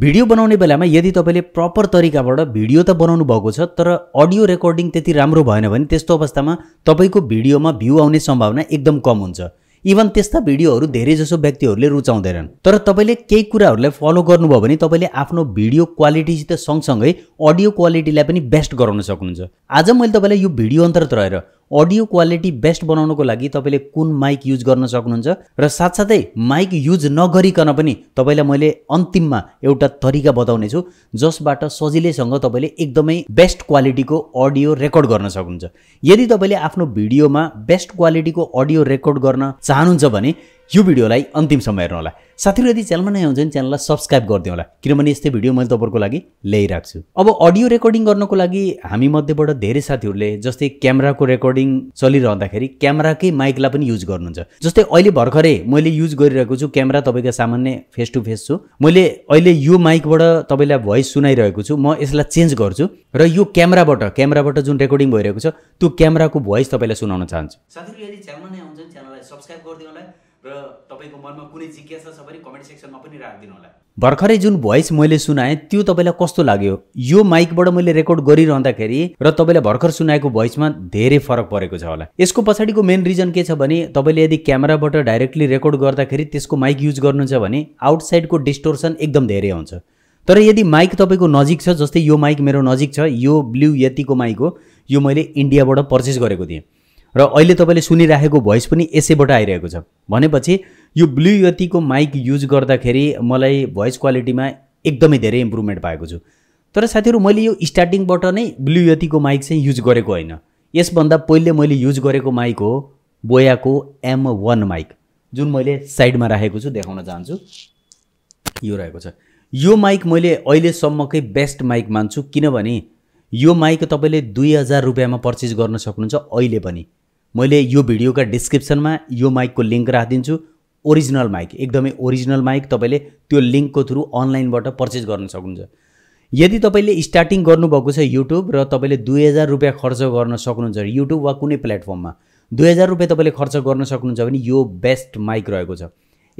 video बनाउने बेलामा यदि तपाईँले प्रपर तरिकाबाट भिडियो त बनाउनु भएको छ तर अडियो रेकर्डिङ त्यति राम्रो भएन भने त्यस्तो अवस्थामा तपाईँको भिडियोमा भ्यू आउने सम्भावना एकदम कम हुन्छ इभन त्यस्ता भिडियोहरू धेरैजसो व्यक्तिहरूले रुचाउँदैनन् तर तपाईँले केही कुराहरूलाई फलो गर्नुभयो भने तपाईँले आफ्नो भिडियो क्वालिटीसित सँगसँगै अडियो क्वालिटीलाई पनि बेस्ट गराउन सक्नुहुन्छ आज मैले तपाईँलाई यो भिडियो अन्तर्गत रहेर अडियो क्वालिटी बेस्ट बनाउनको लागि तपाईँले कुन माइक युज गर्न सक्नुहुन्छ र साथसाथै माइक युज नगरिकन पनि तपाईँलाई मैले अन्तिममा एउटा तरिका बताउनेछु जसबाट सजिलैसँग तपाईँले एकदमै बेस्ट क्वालिटीको अडियो रेकर्ड गर्न सक्नुहुन्छ यदि तपाईँले आफ्नो भिडियोमा बेस्ट क्वालिटीको अडियो रेकर्ड गर्न चाहनुहुन्छ भने यो भिडियोलाई अन्तिम हेर्नु होला साथीहरू यदि च्यानलमा नै आउँछ भने च्यानललाई सब्सक्राइब गरिदिउँ होला किनभने यस्तै भिडियो मैले तपाईँको लागि ल्याइरहेको छु अब अडियो रेकर्डिङ गर्नको लागि हामी मध्येबाट धेरै साथीहरूले जस्तै क्यामेराको रेकर्डिङ चलिरहँदाखेरि क्यामेराकै माइकलाई पनि युज गर्नुहुन्छ जस्तै अहिले भर्खरै मैले युज गरिरहेको छु क्यामेरा तपाईँको सामान्य फेस टु फेस छु मैले अहिले यो माइकबाट तपाईँलाई भोइस सुनाइरहेको छु म यसलाई चेन्ज गर्छु र यो क्यामेराबाट क्यामेराबाट जुन रेकर्डिङ भइरहेको छ त्यो क्यामेराको भोइस तपाईँलाई सुनाउन चाहन्छु साथीहरू यदि च्यानलमा नयाँ आउँछ च्यानललाई सब्सक्राइब गरिदिनु होला र तपाईँको मनमा कुनै जिज्ञासा छ भने कमेन्ट सेक्सनमा पनि राखिदिनु होला भर्खरै जुन भोइस मैले सुनाएँ त्यो तपाईँलाई कस्तो लाग्यो यो माइकबाट मैले रेकर्ड गरिरहँदाखेरि र तपाईँलाई भर्खर सुनाएको भोइसमा धेरै फरक परेको छ होला यसको पछाडिको मेन रिजन के छ भने तपाईँले यदि क्यामेराबाट डाइरेक्टली रेकर्ड गर्दाखेरि त्यसको माइक युज गर्नुहुन्छ भने आउटसाइडको डिस्टोर्सन एकदम धेरै आउँछ तर यदि माइक तपाईँको नजिक छ जस्तै यो माइक मेरो नजिक छ यो ब्लु यतिको माइक हो यो मैले इन्डियाबाट पर्चेस गरेको थिएँ र अहिले तपाईँले सुनिराखेको भोइस पनि यसैबाट आइरहेको छ भनेपछि यो ब्लु यतिको माइक युज गर्दाखेरि मलाई भोइस क्वालिटीमा एकदमै धेरै इम्प्रुभमेन्ट पाएको छु तर साथीहरू मैले यो स्टार्टिङबाट नै ब्लु यतिको माइक चाहिँ युज गरेको होइन यसभन्दा पहिले मैले युज गरेको माइक हो बोयाको एम वान माइक जुन मैले साइडमा राखेको छु देखाउन चाहन्छु यो रहेको छ यो माइक मैले अहिलेसम्मकै बेस्ट माइक मान्छु किनभने यो माइक तपाईँले दुई हजार रुपियाँमा पर्चेस गर्न सक्नुहुन्छ अहिले पनि मैले यो भिडियोका डिस्क्रिप्सनमा यो माइकको लिङ्क राखिदिन्छु ओरिजिनल माइक एकदमै ओरिजिनल माइक तपाईँले त्यो लिङ्कको थ्रु अनलाइनबाट पर्चेस गर्न सक्नुहुन्छ यदि तपाईँले स्टार्टिङ गर्नुभएको छ युट्युब र तपाईँले दुई हजार रुपियाँ खर्च गर्न सक्नुहुन्छ युट्युब वा कुनै प्लेटफर्ममा दुई हजार रुपियाँ तपाईँले खर्च गर्न सक्नुहुन्छ भने यो बेस्ट माइक रहेको छ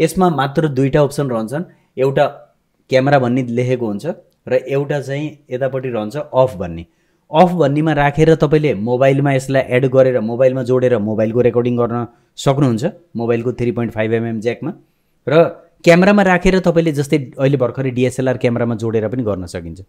यसमा मात्र दुईवटा अप्सन रहन्छन् एउटा क्यामेरा भन्ने लेखेको हुन्छ र एउटा चाहिँ यतापट्टि रहन्छ अफ भन्ने अफ भन्नेमा राखेर तपाईँले मोबाइलमा यसलाई एड गरेर मोबाइलमा जोडेर मोबाइलको रेकर्डिङ गर्न सक्नुहुन्छ मोबाइलको थ्री पोइन्ट फाइभ एमएम ज्याकमा र क्यामेरामा राखेर तपाईँले जस्तै अहिले भर्खरै डिएसएलआर क्यामेरामा जोडेर पनि गर्न सकिन्छ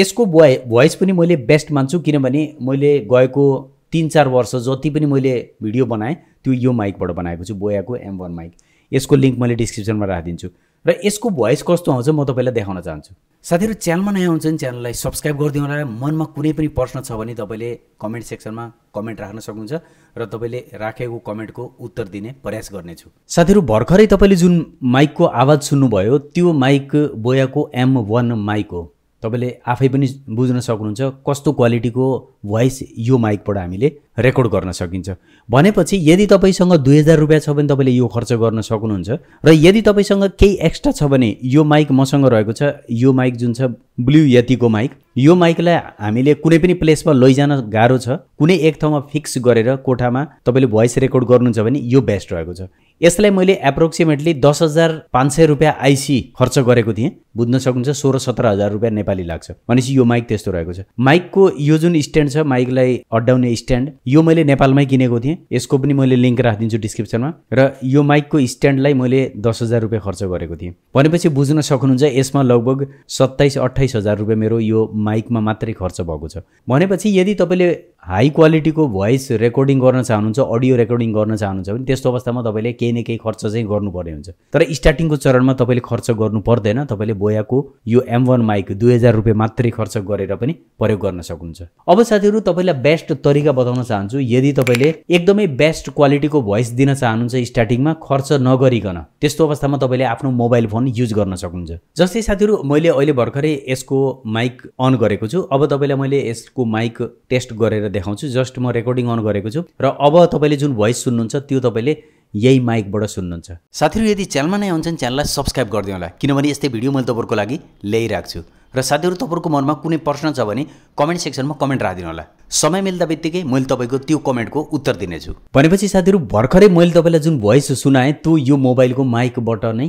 यसको भोइ भोइस पनि मैले बेस्ट मान्छु किनभने मैले गएको तिन चार वर्ष जति पनि मैले भिडियो बनाएँ त्यो यो माइकबाट बनाएको छु बोयाको एम वान माइक यसको लिङ्क मैले डिस्क्रिप्सनमा राखिदिन्छु र यसको भोइस कस्तो आउँछ म तपाईँलाई देखाउन चाहन्छु साथीहरू च्यानलमा नयाँ हुन्छ भने च्यानललाई सब्सक्राइब गरिदिनु होला मनमा कुनै पनि प्रश्न छ भने तपाईँले कमेन्ट सेक्सनमा कमेन्ट राख्न सक्नुहुन्छ र तपाईँले राखेको कमेन्टको उत्तर दिने प्रयास गर्नेछु साथीहरू भर्खरै तपाईँले जुन माइकको आवाज सुन्नुभयो त्यो माइक बोयाको एम वान माइक हो तपाईँले आफै पनि बुझ्न सक्नुहुन्छ कस्तो क्वालिटीको भोइस यो माइकबाट हामीले रेकर्ड गर्न सकिन्छ भनेपछि यदि तपाईँसँग दुई हजार रुपियाँ छ भने तपाईँले यो खर्च गर्न सक्नुहुन्छ र यदि तपाईँसँग केही एक्स्ट्रा छ भने यो माइक मसँग रहेको छ यो माइक जुन छ ब्लु यतिको माइक यो माइकलाई हामीले कुनै पनि प्लेसमा लैजान गाह्रो छ कुनै एक ठाउँमा फिक्स गरेर कोठामा तपाईँले भोइस रेकर्ड गर्नुहुन्छ भने यो बेस्ट रहेको छ यसलाई मैले एप्रोक्सिमेटली दस हजार पाँच सय रुपियाँ आइसी खर्च गरेको थिएँ बुझ्न सक्नुहुन्छ सोह्र सत्र हजार रुपियाँ नेपाली लाग्छ भनेपछि यो माइक त्यस्तो रहेको छ माइकको यो जुन स्ट्यान्ड छ माइकलाई अड्डाउने स्ट्यान्ड यो मैले नेपालमै किनेको थिएँ यसको पनि मैले लिङ्क राखिदिन्छु डिस्क्रिप्सनमा र यो माइकको स्ट्यान्डलाई मैले दस हजार रुपियाँ खर्च गरेको थिएँ भनेपछि बुझ्न सक्नुहुन्छ यसमा लगभग सत्ताइस अट्ठाइस हजार रुपियाँ मेरो यो माइकमा मात्रै खर्च भएको छ भनेपछि यदि तपाईँले हाई क्वालिटीको भोइस रेकर्डिङ गर्न चाहनुहुन्छ अडियो रेकर्डिङ गर्न चाहनुहुन्छ भने त्यस्तो अवस्थामा तपाईँले केही न केही खर्च चाहिँ गर्नुपर्ने हुन्छ तर स्टार्टिङको चरणमा तपाईँले खर्च गर्नु पर्दैन तपाईँले बोयाको यो एम वान माइक दुई हजार रुपियाँ मात्रै खर्च गरेर पनि प्रयोग गर्न सक्नुहुन्छ अब साथीहरू तपाईँलाई बेस्ट तरिका बताउन चाहन्छु यदि तपाईँले एकदमै बेस्ट क्वालिटीको भोइस दिन चाहनुहुन्छ स्टार्टिङमा खर्च नगरिकन त्यस्तो अवस्थामा तपाईँले आफ्नो मोबाइल फोन युज गर्न सक्नुहुन्छ जस्तै साथीहरू मैले अहिले भर्खरै यसको माइक अन गरेको छु अब तपाईँलाई मैले यसको माइक टेस्ट गरेर देखाउँछु जस्ट म रेकर्डिङ अन गरेको छु र अब तपाईँले जुन भोइस सुन्नुहुन्छ त्यो तपाईँले यही माइकबाट सुन्नुहुन्छ साथीहरू यदि च्यानलमा नै आउँछन् च्यानललाई सब्सक्राइब गरिदिनु होला किनभने यस्तै भिडियो मैले तपाईँहरूको लागि ल्याइरहेको छु र साथीहरू तपाईँहरूको मनमा कुनै प्रश्न छ भने कमेन्ट सेक्सनमा कमेन्ट राखिदिनु होला समय मिल्दा बित्तिकै मैले तपाईँको त्यो कमेन्टको उत्तर दिनेछु भनेपछि साथीहरू भर्खरै मैले तपाईँलाई जुन भोइस सुनाएँ त्यो यो मोबाइलको माइकबाट नै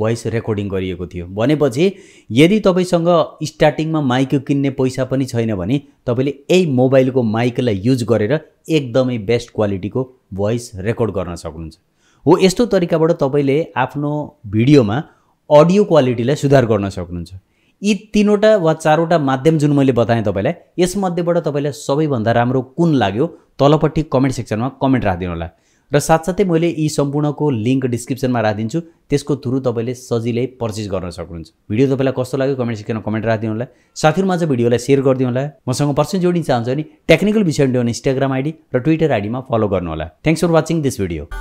भोइस रेकर्डिङ गरिएको थियो भनेपछि यदि तपाईँसँग स्टार्टिङमा माइक किन्ने पैसा पनि छैन भने तपाईँले यही मोबाइलको माइकलाई युज गरेर एकदमै बेस्ट क्वालिटीको भोइस रेकर्ड गर्न सक्नुहुन्छ हो यस्तो तरिकाबाट तपाईँले आफ्नो भिडियोमा अडियो क्वालिटीलाई सुधार गर्न सक्नुहुन्छ यी तिनवटा वा चारवटा माध्यम जुन मैले बताएँ तपाईँलाई यसमध्येबाट तपाईँलाई सबैभन्दा राम्रो कुन लाग्यो तलपट्टि कमेन्ट सेक्सनमा कमेन्ट राखिदिनु होला र साथसाथै मैले यी सम्पूर्णको लिङ्क डिस्क्रिप्सनमा राखिदिन्छु त्यसको थ्रु तपाईँले सजिलै पर्चेस गर्न सक्नुहुन्छ भिडियो तपाईँलाई कस्तो लाग्यो कमेन्ट सेक्सनमा कमेन्ट राखिदिनु होला साथीहरूमा चाहिँ भिडियोलाई सेयर गरिदिनु होला मसँग पर्सन जोडिन चाहन्छु भने टेक्निकल विषय इन्स्टाग्राम आइडी र ट्विटर आइडीमा फलो गर्नुहोला thanks for watching this video